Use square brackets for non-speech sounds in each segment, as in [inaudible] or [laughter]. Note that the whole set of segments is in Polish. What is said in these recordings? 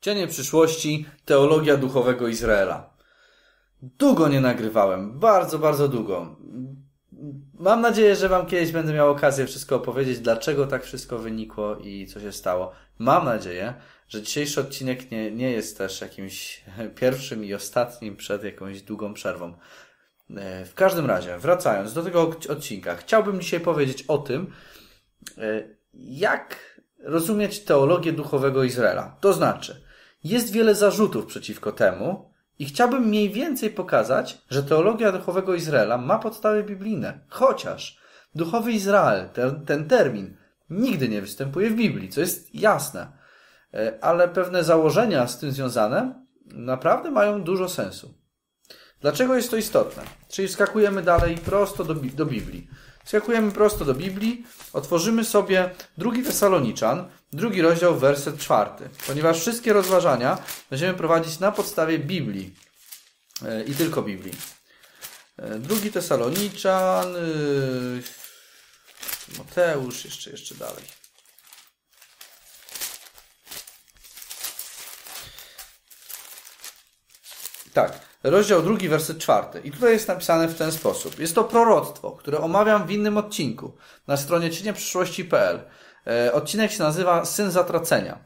Cienie przyszłości, teologia duchowego Izraela. Długo nie nagrywałem, bardzo, bardzo długo. Mam nadzieję, że Wam kiedyś będę miał okazję wszystko opowiedzieć, dlaczego tak wszystko wynikło i co się stało. Mam nadzieję, że dzisiejszy odcinek nie, nie jest też jakimś [laughs] pierwszym i ostatnim przed jakąś długą przerwą. E, w każdym razie, wracając do tego odcinka, chciałbym dzisiaj powiedzieć o tym, e, jak rozumieć teologię duchowego Izraela. To znaczy, jest wiele zarzutów przeciwko temu i chciałbym mniej więcej pokazać, że teologia duchowego Izraela ma podstawy biblijne, chociaż duchowy Izrael, ten, ten termin, nigdy nie występuje w Biblii, co jest jasne, e, ale pewne założenia z tym związane naprawdę mają dużo sensu. Dlaczego jest to istotne? Czyli skakujemy dalej prosto do, do Biblii. Skakujemy prosto do Biblii, otworzymy sobie drugi Tesaloniczan, drugi rozdział, werset czwarty, ponieważ wszystkie rozważania będziemy prowadzić na podstawie Biblii e, i tylko Biblii. E, drugi Tesaloniczan, e, Mateusz, jeszcze, jeszcze dalej. Tak, rozdział drugi, werset czwarty. I tutaj jest napisane w ten sposób. Jest to proroctwo, które omawiam w innym odcinku na stronie czynieprzyszłości.pl. E, odcinek się nazywa Syn Zatracenia.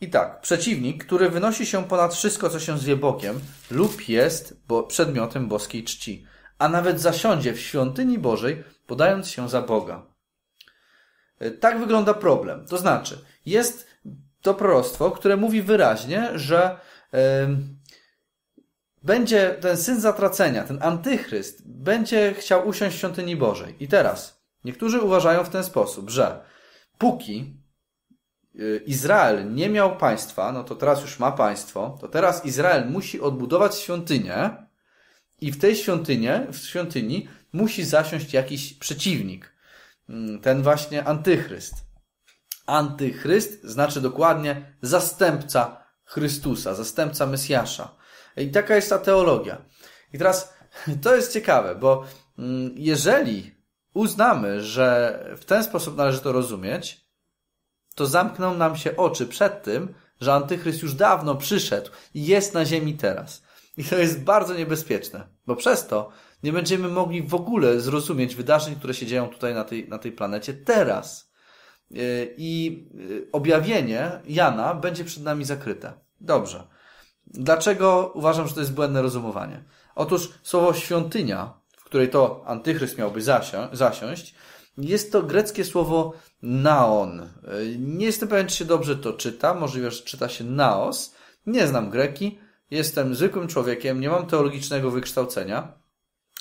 I tak, przeciwnik, który wynosi się ponad wszystko, co się zwie bokiem lub jest przedmiotem boskiej czci, a nawet zasiądzie w świątyni Bożej, podając się za Boga. E, tak wygląda problem. To znaczy, jest to proroctwo, które mówi wyraźnie, że... Yy, będzie ten syn zatracenia, ten antychryst, będzie chciał usiąść w świątyni Bożej. I teraz niektórzy uważają w ten sposób, że póki y, Izrael nie miał państwa, no to teraz już ma państwo, to teraz Izrael musi odbudować świątynię i w tej świątynie, w świątyni musi zasiąść jakiś przeciwnik. Mm, ten właśnie antychryst. Antychryst znaczy dokładnie zastępca Chrystusa, zastępca Mesjasza. I taka jest ta teologia. I teraz to jest ciekawe, bo mm, jeżeli uznamy, że w ten sposób należy to rozumieć, to zamkną nam się oczy przed tym, że Antychryst już dawno przyszedł i jest na ziemi teraz. I to jest bardzo niebezpieczne, bo przez to nie będziemy mogli w ogóle zrozumieć wydarzeń, które się dzieją tutaj na tej, na tej planecie teraz. Y, I y, objawienie Jana będzie przed nami zakryte. Dobrze. Dlaczego uważam, że to jest błędne rozumowanie? Otóż słowo świątynia, w której to antychryst miałby zasiąść, jest to greckie słowo naon. Nie jestem pewien, czy się dobrze to czyta. Możliwe, że czyta się naos. Nie znam greki. Jestem zwykłym człowiekiem, nie mam teologicznego wykształcenia.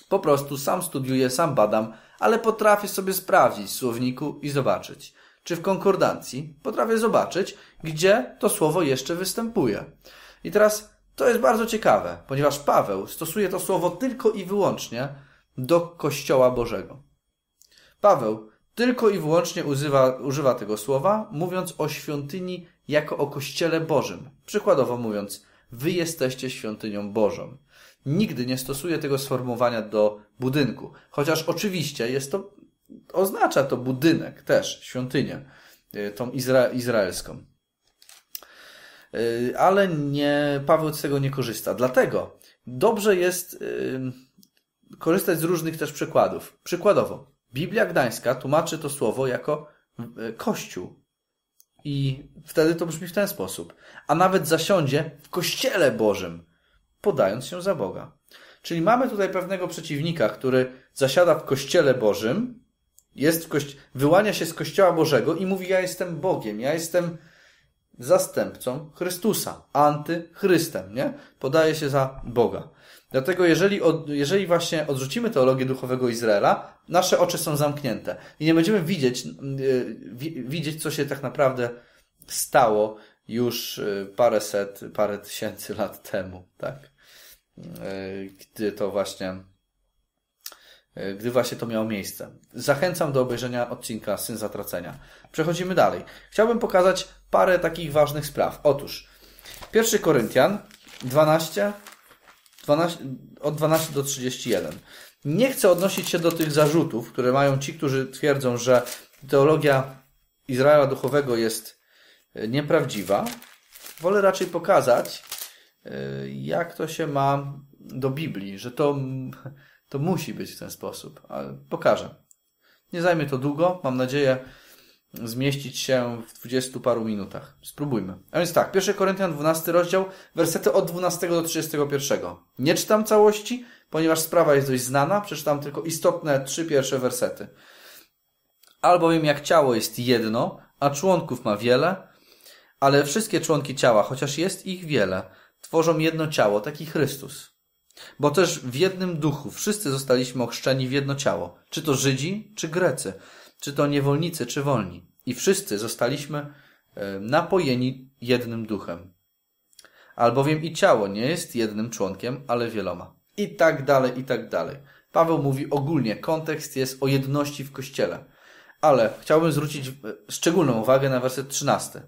Po prostu sam studiuję, sam badam, ale potrafię sobie sprawdzić w słowniku i zobaczyć. Czy w konkordancji potrafię zobaczyć, gdzie to słowo jeszcze występuje. I teraz to jest bardzo ciekawe, ponieważ Paweł stosuje to słowo tylko i wyłącznie do Kościoła Bożego. Paweł tylko i wyłącznie używa, używa tego słowa, mówiąc o świątyni jako o Kościele Bożym. Przykładowo mówiąc, Wy jesteście świątynią Bożą. Nigdy nie stosuje tego sformułowania do budynku, chociaż oczywiście jest to, oznacza to budynek też, świątynię, y, tą izra, izraelską. Y, ale nie, Paweł z tego nie korzysta. Dlatego dobrze jest y, korzystać z różnych też przykładów. Przykładowo, Biblia Gdańska tłumaczy to słowo jako y, kościół. I wtedy to brzmi w ten sposób. A nawet zasiądzie w kościele Bożym, podając się za Boga. Czyli mamy tutaj pewnego przeciwnika, który zasiada w kościele Bożym, jest w kości- wyłania się z kościoła Bożego i mówi: Ja jestem Bogiem, ja jestem zastępcą Chrystusa, antychrystem, nie? Podaje się za Boga. Dlatego jeżeli, od, jeżeli właśnie odrzucimy teologię duchowego Izraela, nasze oczy są zamknięte i nie będziemy widzieć, e, widzieć co się tak naprawdę stało już e, parę set, parę tysięcy lat temu, tak? E, gdy to właśnie E, gdy właśnie to miało miejsce. Zachęcam do obejrzenia odcinka Syn Zatracenia. Przechodzimy dalej. Chciałbym pokazać parę takich ważnych spraw. Otóż 1 Koryntian 12, 12 od 12 do 31. Nie chcę odnosić się do tych zarzutów, które mają ci, którzy twierdzą, że teologia Izraela duchowego jest e, nieprawdziwa. Wolę raczej pokazać, e, jak to się ma do Biblii, że to to musi być w ten sposób, ale pokażę. Nie zajmie to długo, mam nadzieję zmieścić się w dwudziestu paru minutach. Spróbujmy. A więc tak, 1 Koryntian 12 rozdział, wersety od 12 do 31. Nie czytam całości, ponieważ sprawa jest dość znana, przeczytam tylko istotne trzy pierwsze wersety. Albowiem jak ciało jest jedno, a członków ma wiele, ale wszystkie członki ciała, chociaż jest ich wiele, tworzą jedno ciało, taki Chrystus. Bo też w jednym duchu wszyscy zostaliśmy ochrzczeni w jedno ciało, czy to Żydzi, czy Grecy, czy to niewolnicy, czy wolni. I wszyscy zostaliśmy e, napojeni jednym duchem. Albowiem i ciało nie jest jednym członkiem, ale wieloma. I tak dalej, i tak dalej. Paweł mówi ogólnie, kontekst jest o jedności w Kościele. Ale chciałbym zwrócić e, szczególną uwagę na werset 13.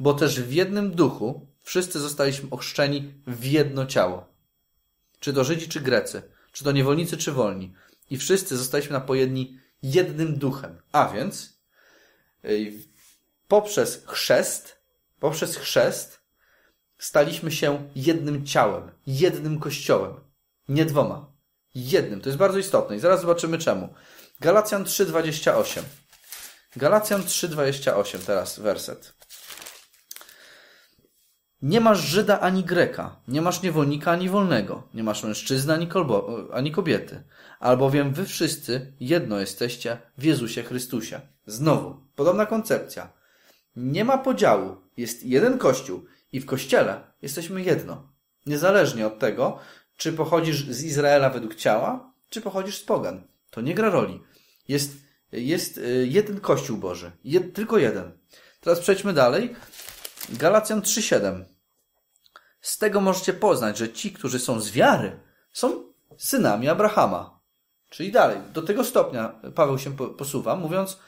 Bo też w jednym duchu wszyscy zostaliśmy ochrzczeni w jedno ciało. Czy to Żydzi, czy Grecy, czy to niewolnicy, czy wolni. I wszyscy zostaliśmy pojedni jednym duchem. A więc y, poprzez chrzest, poprzez chrzest staliśmy się jednym ciałem, jednym kościołem. Nie dwoma. Jednym. To jest bardzo istotne i zaraz zobaczymy czemu. Galacjan 3,28. Galacjan 3,28 teraz werset. Nie masz Żyda ani Greka, nie masz niewolnika ani wolnego, nie masz mężczyzny ani, kolbo, ani kobiety, albowiem wy wszyscy jedno jesteście w Jezusie Chrystusie. Znowu, podobna koncepcja. Nie ma podziału, jest jeden Kościół i w Kościele jesteśmy jedno. Niezależnie od tego, czy pochodzisz z Izraela według ciała, czy pochodzisz z pogan. To nie gra roli. Jest, jest y, jeden Kościół Boży, jed, tylko jeden. Teraz przejdźmy dalej Galacjan 3:7. Z tego możecie poznać, że ci, którzy są z wiary, są synami Abrahama. Czyli dalej, do tego stopnia Paweł się posuwa, mówiąc,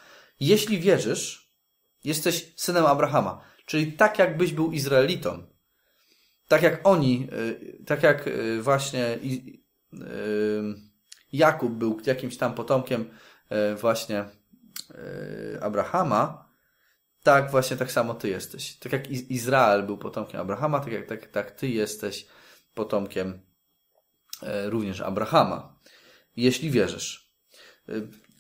jeśli wierzysz, jesteś synem Abrahama. Czyli tak, jakbyś był Izraelitą. Tak jak oni, y, tak jak y, właśnie y, Jakub był jakimś tam potomkiem właśnie Abrahama, tak właśnie tak samo ty jesteś. Tak jak Izrael był potomkiem Abrahama, tak jak tak, tak ty jesteś potomkiem e, również Abrahama. Jeśli wierzysz. E,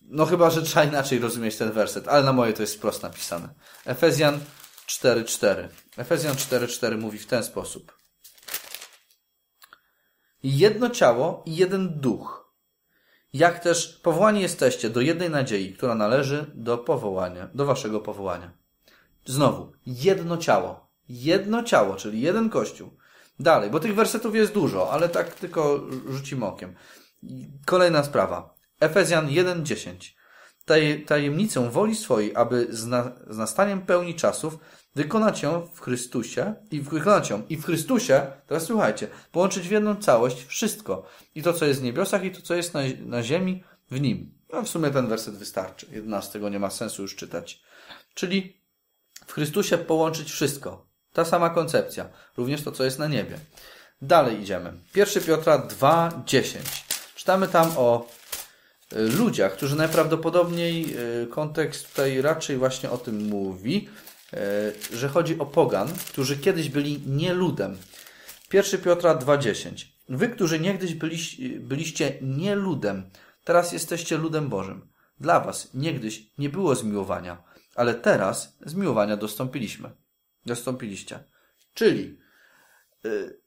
no chyba, że trzeba inaczej rozumieć ten werset, ale na moje to jest wprost napisane. Efezjan 4.4. Efezjan 4.4 mówi w ten sposób. Jedno ciało i jeden duch. Jak też powołani jesteście do jednej nadziei, która należy do powołania, do waszego powołania. Znowu, jedno ciało. Jedno ciało, czyli jeden kościół. Dalej, bo tych wersetów jest dużo, ale tak tylko rzucimy okiem. Kolejna sprawa. Efezjan 1:10. tajemnicą woli swojej, aby z, nastaniem pełni czasów wykonać ją w Chrystusie i wykonać ją i w Chrystusie, teraz słuchajcie, połączyć w jedną całość wszystko. I to, co jest w niebiosach, i to, co jest na, na ziemi, w nim. No w sumie ten werset wystarczy. 11 nie ma sensu już czytać. Czyli w Chrystusie połączyć wszystko. Ta sama koncepcja. Również to, co jest na niebie. Dalej idziemy. 1 Piotra 2:10. Czytamy tam o e, ludziach, którzy najprawdopodobniej e, kontekst tutaj raczej właśnie o tym mówi, e, że chodzi o pogan, którzy kiedyś byli nieludem. 1 Piotra 2:10. Wy, którzy niegdyś byliście, byliście nieludem, teraz jesteście ludem Bożym. Dla was niegdyś nie było zmiłowania, ale teraz zmiłowania dostąpiliśmy. Dostąpiliście. Czyli, yy,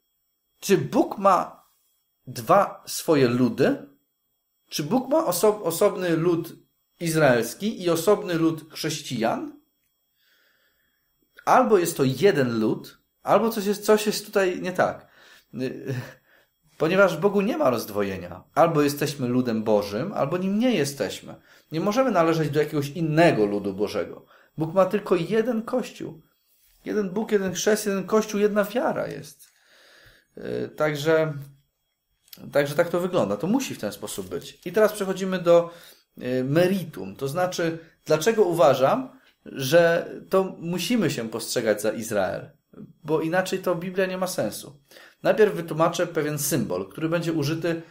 czy Bóg ma dwa swoje ludy? Czy Bóg ma oso osobny lud izraelski i osobny lud chrześcijan? Albo jest to jeden lud, albo coś jest, coś jest tutaj nie tak. Yy, Ponieważ w Bogu nie ma rozdwojenia. Albo jesteśmy ludem Bożym, albo nim nie jesteśmy. Nie możemy należeć do jakiegoś innego ludu Bożego. Bóg ma tylko jeden Kościół. Jeden Bóg, jeden chrzest, jeden Kościół, jedna wiara jest. Y, także, także tak to wygląda. To musi w ten sposób być. I teraz przechodzimy do y, meritum. To znaczy, dlaczego uważam, że to musimy się postrzegać za Izrael, bo inaczej to Biblia nie ma sensu. Najpierw wytłumaczę pewien symbol, który będzie użyty e,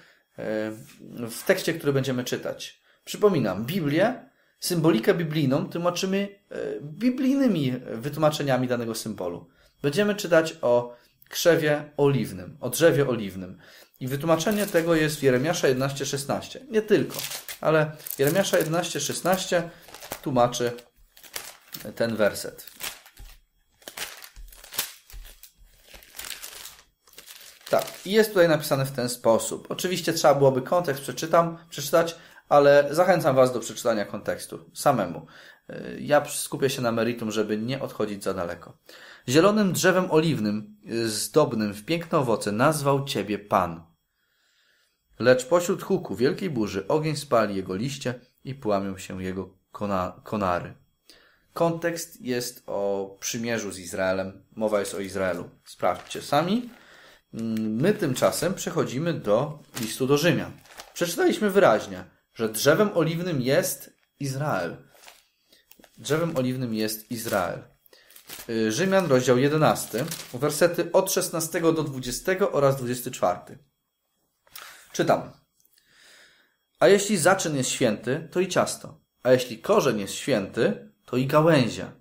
w tekście, który będziemy czytać. Przypominam, Biblię, symbolikę biblijną tłumaczymy e, biblijnymi wytłumaczeniami danego symbolu. Będziemy czytać o krzewie oliwnym, o drzewie oliwnym. I wytłumaczenie tego jest Jeremiasza 11:16. Nie tylko, ale Jeremiasza 11:16 tłumaczy ten werset. Tak, i jest tutaj napisane w ten sposób. Oczywiście trzeba byłoby kontekst przeczytam, przeczytać, ale zachęcam Was do przeczytania kontekstu samemu. Y, ja skupię się na meritum, żeby nie odchodzić za daleko. Zielonym drzewem oliwnym, y, zdobnym w piękne owoce, nazwał Ciebie Pan. Lecz pośród huku wielkiej burzy ogień spali jego liście i płamią się jego kona konary. Kontekst jest o przymierzu z Izraelem. Mowa jest o Izraelu. Sprawdźcie sami. My tymczasem przechodzimy do listu do Rzymian. Przeczytaliśmy wyraźnie, że drzewem oliwnym jest Izrael. Drzewem oliwnym jest Izrael. Y, Rzymian, rozdział 11, wersety od 16 do 20 oraz 24. Czytam. A jeśli zaczyn jest święty, to i ciasto. A jeśli korzeń jest święty, to i gałęzie.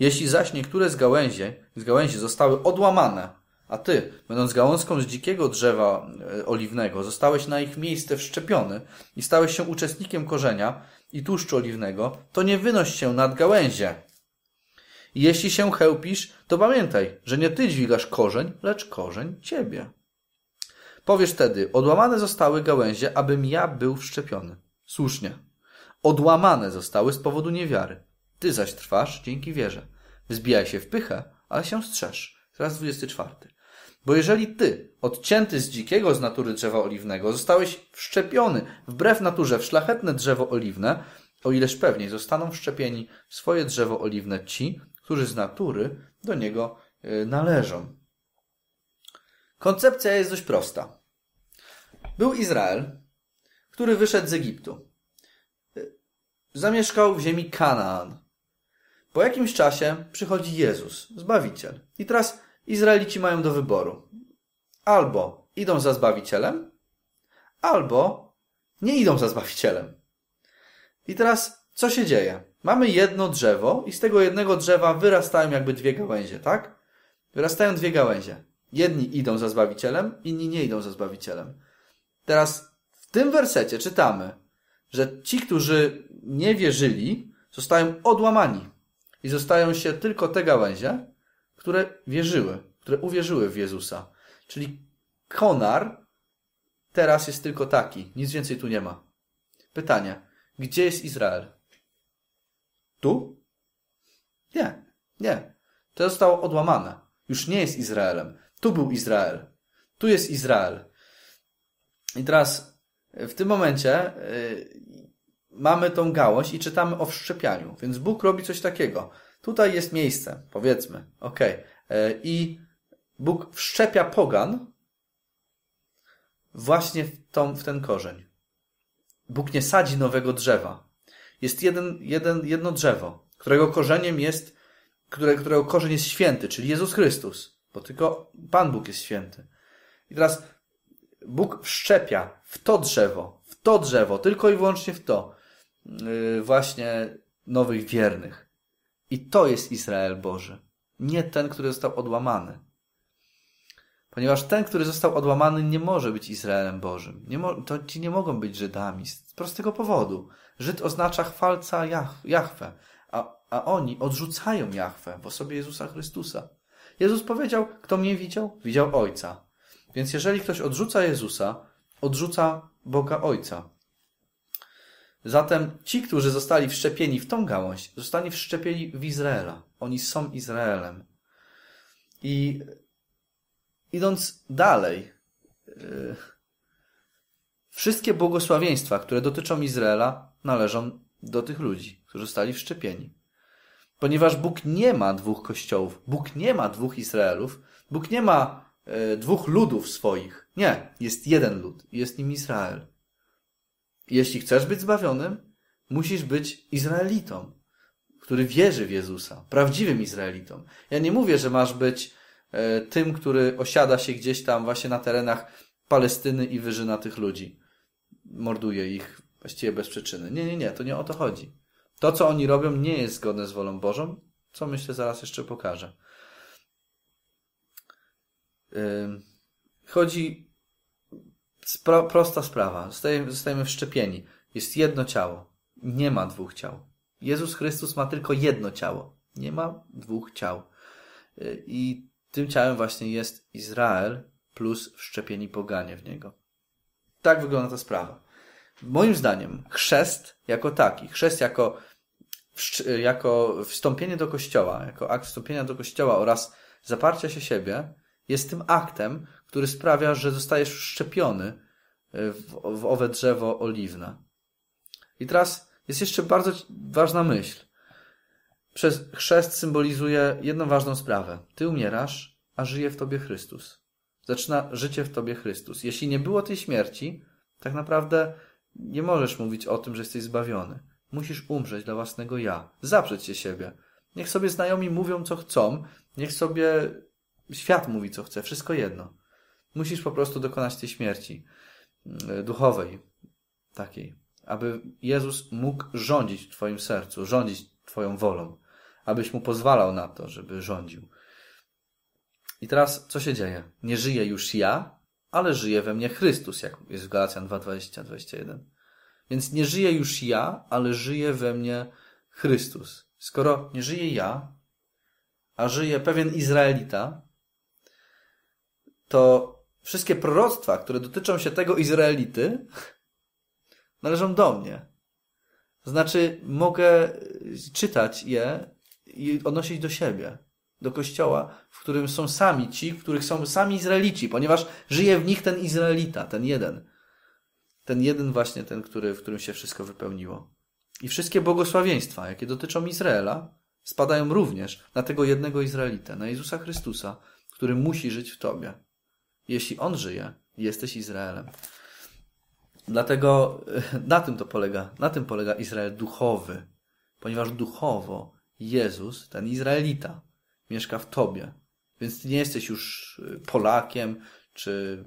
Jeśli zaś niektóre z gałęzi, z gałęzi zostały odłamane, a ty, będąc gałązką z dzikiego drzewa e, oliwnego, zostałeś na ich miejsce wszczepiony i stałeś się uczestnikiem korzenia i tłuszczu oliwnego, to nie wynoś się nad gałęzie. jeśli się chełpisz, to pamiętaj, że nie ty dźwigasz korzeń, lecz korzeń ciebie. Powiesz wtedy, odłamane zostały gałęzie, abym ja był wszczepiony. Słusznie. Odłamane zostały z powodu niewiary. Ty zaś trwasz dzięki wierze. Wzbijaj się w pychę, ale się strzeż. Raz 24. Bo jeżeli ty, odcięty z dzikiego z natury drzewa oliwnego, zostałeś wszczepiony wbrew naturze w szlachetne drzewo oliwne, o ileż pewniej zostaną wszczepieni w swoje drzewo oliwne ci, którzy z natury do niego e, należą. Koncepcja jest dość prosta. Był Izrael, który wyszedł z Egiptu. E, zamieszkał w ziemi Kanaan. Po jakimś czasie przychodzi Jezus, Zbawiciel. I teraz Izraelici mają do wyboru. Albo idą za Zbawicielem, albo nie idą za Zbawicielem. I teraz co się dzieje? Mamy jedno drzewo i z tego jednego drzewa wyrastają jakby dwie gałęzie, tak? Wyrastają dwie gałęzie. Jedni idą za Zbawicielem, inni nie idą za Zbawicielem. Teraz w tym wersecie czytamy, że ci, którzy nie wierzyli, zostają odłamani i zostają się tylko te gałęzie, które wierzyły, które uwierzyły w Jezusa. Czyli konar teraz jest tylko taki, nic więcej tu nie ma. Pytanie: gdzie jest Izrael? Tu? Nie, nie. To zostało odłamane. Już nie jest Izraelem. Tu był Izrael. Tu jest Izrael. I teraz e, w tym momencie e, mamy tą gałąź i czytamy o wszczepianiu. Więc Bóg robi coś takiego. Tutaj jest miejsce, powiedzmy. ok, e, I Bóg wszczepia pogan właśnie w, tą, w ten korzeń. Bóg nie sadzi nowego drzewa. Jest jeden, jeden, jedno drzewo, którego korzeniem jest, które, którego korzeń jest święty, czyli Jezus Chrystus, bo tylko Pan Bóg jest święty. I teraz Bóg wszczepia w to drzewo, w to drzewo, tylko i wyłącznie w to, yy, właśnie nowych wiernych. I to jest Izrael Boży, nie ten, który został odłamany. Ponieważ ten, który został odłamany, nie może być Izraelem Bożym. Nie to ci nie mogą być Żydami z prostego powodu. Żyd oznacza chwalca Jah Jahwe, a, a oni odrzucają Jahwe w osobie Jezusa Chrystusa. Jezus powiedział: Kto mnie widział? Widział Ojca. Więc jeżeli ktoś odrzuca Jezusa, odrzuca Boga Ojca. Zatem ci, którzy zostali wszczepieni w tą gałąź, zostali wszczepieni w Izraela. Oni są Izraelem. I idąc dalej, y, wszystkie błogosławieństwa, które dotyczą Izraela, należą do tych ludzi, którzy zostali wszczepieni. Ponieważ Bóg nie ma dwóch kościołów, Bóg nie ma dwóch Izraelów, Bóg nie ma y, dwóch ludów swoich. Nie, jest jeden lud, jest nim Izrael. Jeśli chcesz być zbawionym, musisz być Izraelitą, który wierzy w Jezusa, prawdziwym Izraelitą. Ja nie mówię, że masz być e, tym, który osiada się gdzieś tam właśnie na terenach Palestyny i wyżyna tych ludzi. Morduje ich właściwie bez przyczyny. Nie, nie, nie, to nie o to chodzi. To, co oni robią, nie jest zgodne z wolą Bożą, co myślę zaraz jeszcze pokażę. Chodzi Spro, prosta sprawa. Zostajemy, zostajemy wszczepieni. Jest jedno ciało. Nie ma dwóch ciał. Jezus Chrystus ma tylko jedno ciało. Nie ma dwóch ciał. Y, I tym ciałem właśnie jest Izrael plus wszczepieni poganie w niego. Tak wygląda ta sprawa. Moim zdaniem chrzest jako taki, chrzest jako, jako wstąpienie do kościoła, jako akt wstąpienia do kościoła oraz zaparcia się siebie jest tym aktem, który sprawia, że zostajesz szczepiony e, w, w owe drzewo oliwne. I teraz jest jeszcze bardzo ważna myśl. Przez chrzest symbolizuje jedną ważną sprawę. Ty umierasz, a żyje w tobie Chrystus. Zaczyna życie w tobie Chrystus. Jeśli nie było tej śmierci, tak naprawdę nie możesz mówić o tym, że jesteś zbawiony. Musisz umrzeć dla własnego ja, zaprzeć się siebie. Niech sobie znajomi mówią, co chcą, niech sobie świat mówi, co chce, wszystko jedno. Musisz po prostu dokonać tej śmierci mm, duchowej, takiej, aby Jezus mógł rządzić w Twoim sercu, rządzić Twoją wolą, abyś mu pozwalał na to, żeby rządził. I teraz co się dzieje? Nie żyję już ja, ale żyje we mnie Chrystus, jak jest w Galacjan 2, 20, 21. Więc nie żyję już ja, ale żyje we mnie Chrystus. Skoro nie żyję ja, a żyje pewien Izraelita, to wszystkie proroctwa, które dotyczą się tego Izraelity, należą do mnie. Znaczy, mogę czytać je i odnosić do siebie, do kościoła, w którym są sami ci, w których są sami Izraelici, ponieważ żyje w nich ten Izraelita, ten jeden. Ten jeden właśnie, ten, który, w którym się wszystko wypełniło. I wszystkie błogosławieństwa, jakie dotyczą Izraela, spadają również na tego jednego Izraelita, na Jezusa Chrystusa, który musi żyć w Tobie. Jeśli on żyje, jesteś Izraelem. Dlatego [laughs] na tym to polega, na tym polega Izrael duchowy, ponieważ duchowo Jezus, ten Izraelita, mieszka w tobie. Więc ty nie jesteś już y, Polakiem, czy,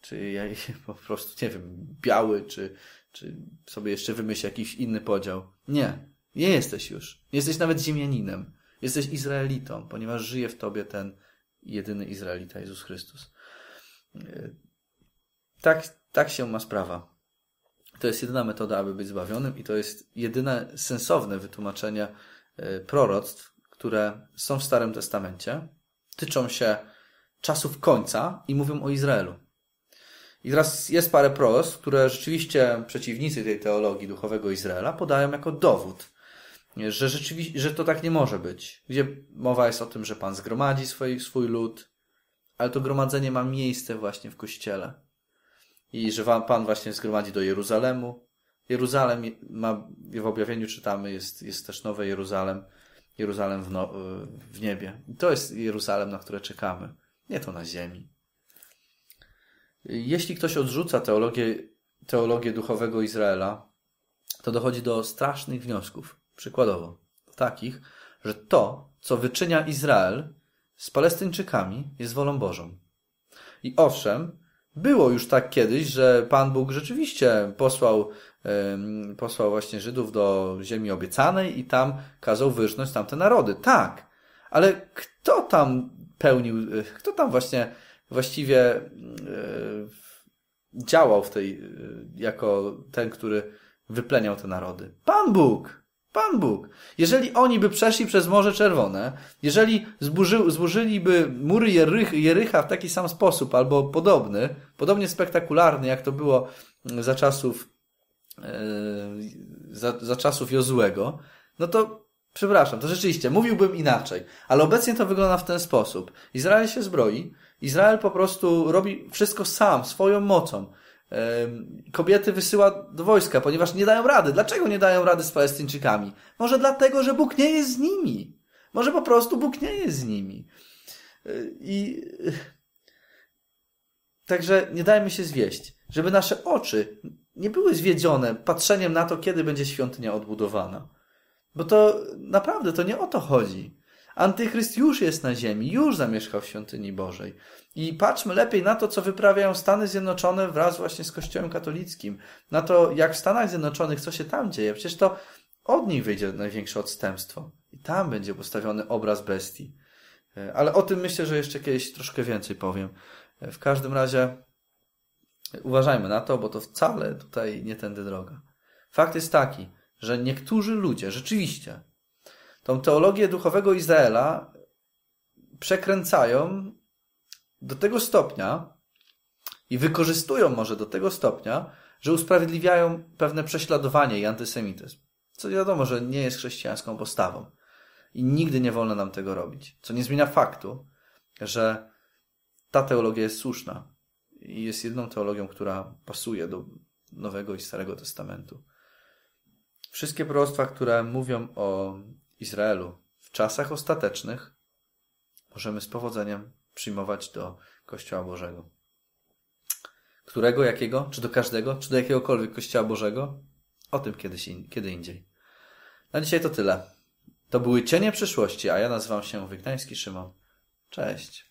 czy ja [laughs] po prostu, nie wiem, biały, czy, czy sobie jeszcze wymyśl jakiś inny podział. Nie, nie jesteś już. Nie jesteś nawet Ziemianinem. Jesteś Izraelitą, ponieważ żyje w tobie ten jedyny Izraelita, Jezus Chrystus. E, tak, tak się ma sprawa. To jest jedyna metoda, aby być zbawionym, i to jest jedyne sensowne wytłumaczenie e, proroctw, które są w Starym Testamencie, tyczą się czasów końca i mówią o Izraelu. I teraz jest parę proroctw, które rzeczywiście przeciwnicy tej teologii duchowego Izraela podają jako dowód że rzeczywiście, że to tak nie może być. Gdzie mowa jest o tym, że Pan zgromadzi swój, swój lud, ale to gromadzenie ma miejsce właśnie w Kościele. I że Pan właśnie zgromadzi do Jeruzalemu. Jeruzalem ma, w objawieniu czytamy, jest, jest też nowe Jeruzalem, Jeruzalem w, no, w niebie. I to jest Jeruzalem, na które czekamy, nie to na ziemi. Jeśli ktoś odrzuca teologię, teologię duchowego Izraela, to dochodzi do strasznych wniosków przykładowo, takich, że to, co wyczynia Izrael z Palestyńczykami, jest wolą Bożą. I owszem, było już tak kiedyś, że Pan Bóg rzeczywiście posłał, yy, posłał właśnie Żydów do ziemi obiecanej i tam kazał wyżnąć tamte narody. Tak, ale kto tam pełnił, yy, kto tam właśnie właściwie yy, działał w tej, e, jako ten, który wypleniał te narody? Pan Bóg! Pan Bóg. Jeżeli oni by przeszli przez Morze Czerwone, jeżeli zburzy, zburzyliby mury Jerych, Jerycha w taki sam sposób albo podobny, podobnie spektakularny, jak to było mm, za czasów, yy, za, za czasów Jozłego, no to przepraszam, to rzeczywiście mówiłbym inaczej, ale obecnie to wygląda w ten sposób. Izrael się zbroi, Izrael po prostu robi wszystko sam, swoją mocą kobiety wysyła do wojska, ponieważ nie dają rady. Dlaczego nie dają rady z Palestyńczykami? Może dlatego, że Bóg nie jest z nimi. Może po prostu Bóg nie jest z nimi. Y, I y, także nie dajmy się zwieść, żeby nasze oczy nie były zwiedzione patrzeniem na to, kiedy będzie świątynia odbudowana. Bo to naprawdę to nie o to chodzi. Antychryst już jest na ziemi, już zamieszkał w świątyni Bożej. I patrzmy lepiej na to, co wyprawiają Stany Zjednoczone wraz właśnie z Kościołem katolickim. Na to, jak w Stanach Zjednoczonych, co się tam dzieje. Przecież to od nich wyjdzie największe odstępstwo. I tam będzie postawiony obraz bestii. E, ale o tym myślę, że jeszcze kiedyś troszkę więcej powiem. E, w każdym razie e, uważajmy na to, bo to wcale tutaj nie tędy droga. Fakt jest taki, że niektórzy ludzie rzeczywiście tą teologię duchowego Izraela przekręcają do tego stopnia i wykorzystują może do tego stopnia, że usprawiedliwiają pewne prześladowanie i antysemityzm. Co wiadomo, że nie jest chrześcijańską postawą. I nigdy nie wolno nam tego robić. Co nie zmienia faktu, że ta teologia jest słuszna i jest jedną teologią, która pasuje do Nowego i Starego Testamentu. Wszystkie proroctwa, które mówią o Izraelu w czasach ostatecznych możemy z powodzeniem przyjmować do Kościoła Bożego. Którego, jakiego? Czy do każdego? Czy do jakiegokolwiek Kościoła Bożego? O tym kiedyś kiedy indziej. Na dzisiaj to tyle. To były cienie przyszłości, a ja nazywam się Wygnański Szymon. Cześć.